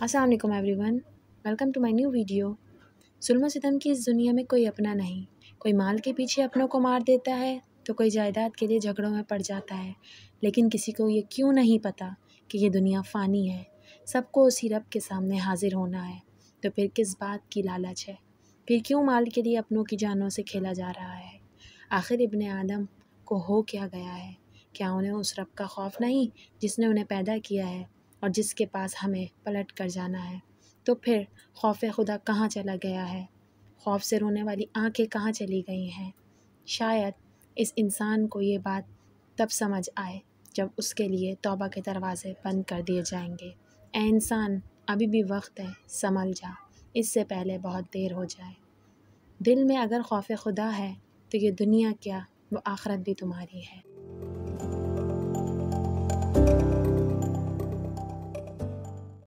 Aslam everyone welcome to my new video जुल्म सितम की इस दुनिया में कोई अपना नहीं कोई माल के पीछे अपनों को मार देता है तो कोई जायदाद के लिए झगड़ों में पड़ जाता है लेकिन किसी को ये क्यों नहीं पता कि ये दुनिया फ़ानी है सबको उसी रब के सामने हाजिर होना है तो फिर किस बात की लालच है फिर क्यों माल के लिए अपनों की जानों से खेला जा रहा है आखिर इबन आदम को हो क्या गया है क्या उन्हें उस रब का खौफ नहीं जिसने उन्हें पैदा किया है और जिसके पास हमें पलट कर जाना है तो फिर खौफ खुदा कहाँ चला गया है खौफ से रोने वाली आंखें कहाँ चली गई हैं शायद इस इंसान को ये बात तब समझ आए जब उसके लिए तौबा के दरवाज़े बंद कर दिए जाएंगे ए इंसान अभी भी वक्त है संभल जा इससे पहले बहुत देर हो जाए दिल में अगर खौफ खुदा है तो ये दुनिया क्या वो आखरत भी तुम्हारी है